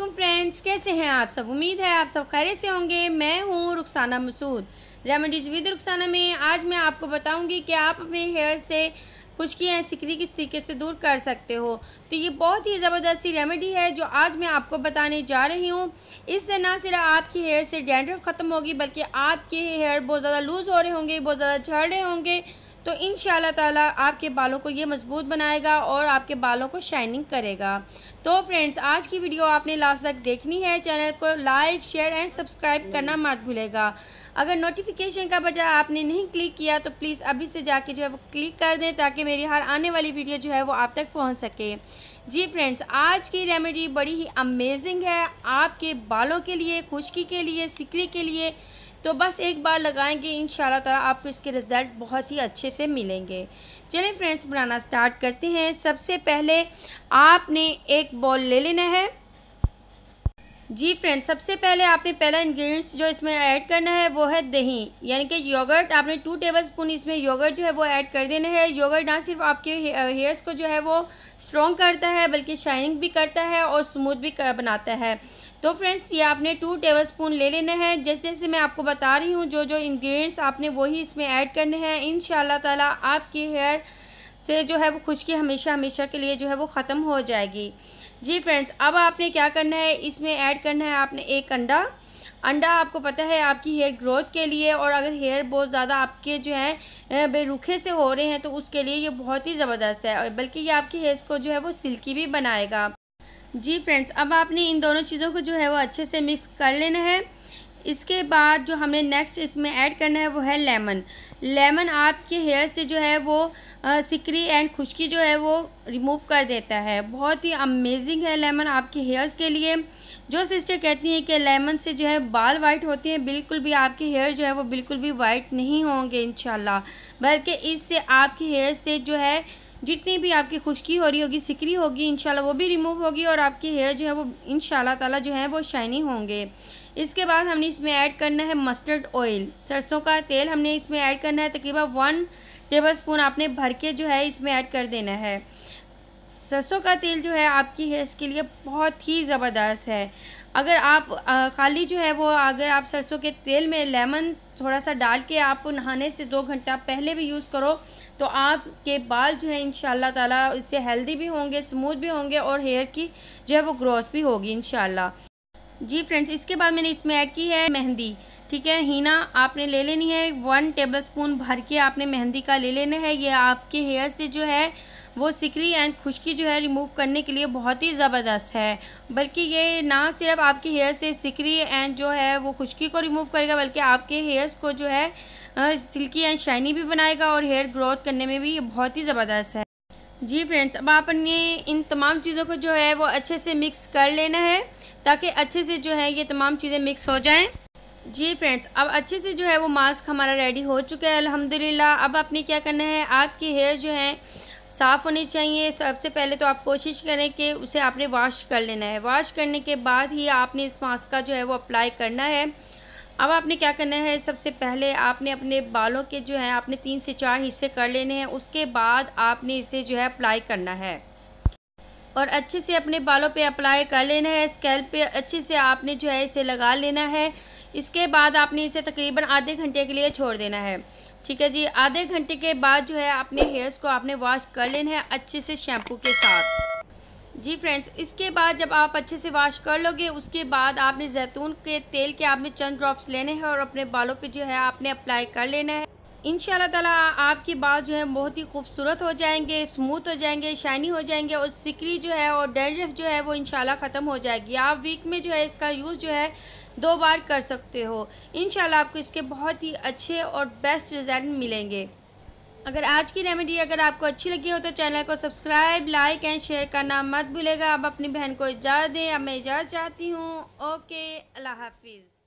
अल्लाम फ्रेंड्स कैसे हैं आप सब उम्मीद है आप सब खैर से होंगे मैं हूँ रुखसाना मसूद रेमेडीज़ विद रुखसाना में आज मैं आपको बताऊंगी कि आप अपने हेयर से या सिकरी किस तरीके से दूर कर सकते हो तो ये बहुत ही ज़बरदस्त सी रेमेडी है जो आज मैं आपको बताने जा रही हूँ इससे ना सिर्फ आपके हेयर से डेंड्रफ ख़त्म होगी बल्कि आपके हेयर बहुत ज़्यादा लूज़ हो रहे होंगे बहुत ज़्यादा झड़ रहे होंगे तो इन ताला आपके बालों को ये मज़बूत बनाएगा और आपके बालों को शाइनिंग करेगा तो फ्रेंड्स आज की वीडियो आपने लास्ट तक देखनी है चैनल को लाइक शेयर एंड सब्सक्राइब करना मत भूलेगा अगर नोटिफिकेशन का बटन आपने नहीं क्लिक किया तो प्लीज़ अभी से जाके जो है वो क्लिक कर दें ताकि मेरी हर आने वाली वीडियो जो है वो आप तक पहुँच सके जी फ्रेंड्स आज की रेमेडी बड़ी ही अमेजिंग है आपके बालों के लिए खुश्की के लिए सिकरी के लिए तो बस एक बार लगाएंगे इन ताला आपको इसके रिज़ल्ट बहुत ही अच्छे से मिलेंगे चलिए फ्रेंड्स बनाना स्टार्ट करते हैं सबसे पहले आपने एक बॉल ले लेना है जी फ्रेंड सबसे पहले आपने पहला इंग्रेडिएंट्स जो इसमें ऐड करना है वो है दही यानी कि योगर्ट आपने टू टेबल स्पून इसमें योगर्ट जो है वो ऐड कर देना है योगर्ट ना सिर्फ आपके हेयर्स को जो है वो स्ट्रॉन्ग करता है बल्कि शाइनिंग भी करता है और स्मूथ भी बनाता है तो फ्रेंड्स ये आपने टू टेबल स्पून ले लेना है जैसे जैसे मैं आपको बता रही हूँ जो जो इंग्रेडिएंट्स आपने वही इसमें ऐड करने हैं इन ताला आपके हेयर से जो है वो खुशकी हमेशा हमेशा के लिए जो है वो ख़त्म हो जाएगी जी फ्रेंड्स अब आपने क्या करना है इसमें ऐड करना है आपने एक अंडा अंडा आपको पता है आपकी हेयर ग्रोथ के लिए और अगर हेयर बहुत ज़्यादा आपके जो है बेरुखे से हो रहे हैं तो उसके लिए ये बहुत ही ज़बरदस्त है बल्कि ये आपके हेयर को जो है वो सिल्की भी बनाएगा जी फ्रेंड्स अब आपने इन दोनों चीज़ों को जो है वो अच्छे से मिक्स कर लेना है इसके बाद जो हमने नेक्स्ट इसमें ऐड करना है वो है लेमन लेमन आपके हेयर से जो है वो सिकरी एंड खुशकी जो है वो रिमूव कर देता है बहुत ही अमेजिंग है लेमन आपके हेयर्स के लिए जो सिस्टर कहती हैं कि लेमन से जो है बाल वाइट होते हैं बिल्कुल भी आपके हेयर जो है वो बिल्कुल भी वाइट नहीं होंगे इन बल्कि इससे आपके हेयर से जो है जितनी भी आपकी खुश्की हो रही होगी सिकरी होगी इंशाल्लाह वो भी रिमूव होगी और आपके हेयर जो है वो इन ताला जो है वो शाइनी होंगे इसके बाद हमने इसमें ऐड करना है मस्टर्ड ऑयल सरसों का तेल हमने इसमें ऐड करना है तकरीबन वन टेबल स्पून आपने भर के जो है इसमें ऐड कर देना है सरसों का तेल जो है आपकी हेयर्स के लिए बहुत ही ज़बरदस्त है अगर आप खाली जो है वो अगर आप सरसों के तेल में लेमन थोड़ा सा डाल के आप नहाने से दो घंटा पहले भी यूज़ करो तो आपके बाल जो है इन ताला इससे हेल्दी भी होंगे स्मूथ भी होंगे और हेयर की जो है वो ग्रोथ भी होगी इन जी फ्रेंड्स इसके बाद मैंने इसमें ऐड की है मेहंदी ठीक है हीना आपने ले लेनी है वन टेबल स्पून भर के आपने मेहंदी का ले लेना है ये आपके हेयर से जो है वो सिकरी एंड खुश्की जो है रिमूव करने के लिए बहुत ही ज़बरदस्त है बल्कि ये ना सिर्फ आपके हेयर से सिकरी एंड जो है वो खुश्की को रिमूव करेगा बल्कि आपके हेयर्स को जो है सिल्की एंड शाइनी भी बनाएगा और हेयर ग्रोथ करने में भी ये बहुत ही ज़बरदस्त है जी फ्रेंड्स अब आपने इन तमाम चीज़ों को जो है वो अच्छे से मिक्स कर लेना है ताकि अच्छे से जो है ये तमाम चीज़ें मिक्स हो जाएं जी फ्रेंड्स अब अच्छे से जो है वो मास्क हमारा रेडी हो चुका है अल्हम्दुलिल्लाह अब आपने क्या करना है आपके हेयर जो हैं साफ़ होने चाहिए सबसे पहले तो आप कोशिश करें कि उसे आपने वॉश कर लेना है वॉश करने के बाद ही आपने इस मास्क का जो है वो अप्लाई करना है अब आपने क्या करना है सबसे पहले आपने अपने बालों के जो है आपने तीन से चार हिस्से कर लेने हैं उसके बाद आपने इसे जो है अप्लाई करना है और अच्छे से अपने बालों पे अप्लाई कर लेना है स्केल पे अच्छे से आपने जो है इसे लगा लेना है इसके बाद आपने इसे तकरीबन आधे घंटे के लिए छोड़ देना है ठीक है जी आधे घंटे के बाद जो है अपने हेयर्स को आपने वॉश कर लेना है अच्छे से शैम्पू के साथ जी फ्रेंड्स इसके बाद जब आप अच्छे से वॉश कर लोगे उसके बाद आपने जैतून के तेल के आपने चंद ड्रॉप्स लेने हैं और अपने बालों पे जो है आपने अप्लाई कर लेना है इन ताला आपकी बाल जो है बहुत ही खूबसूरत हो जाएंगे स्मूथ हो जाएंगे शाइनी हो जाएंगे और सिकरी जो है और डेंड्रफ जो है वो इन ख़त्म हो जाएगी आप वीक में जो है इसका यूज़ जो है दो बार कर सकते हो इन आपको इसके बहुत ही अच्छे और बेस्ट रिज़ल्ट मिलेंगे अगर आज की रेमेडी अगर आपको अच्छी लगी हो तो चैनल को सब्सक्राइब लाइक एंड शेयर करना मत भूलेगा आप अपनी बहन को इजाज़त दें अब मैं इजाज़त चाहती हूँ ओके अल्लाह हाफिज़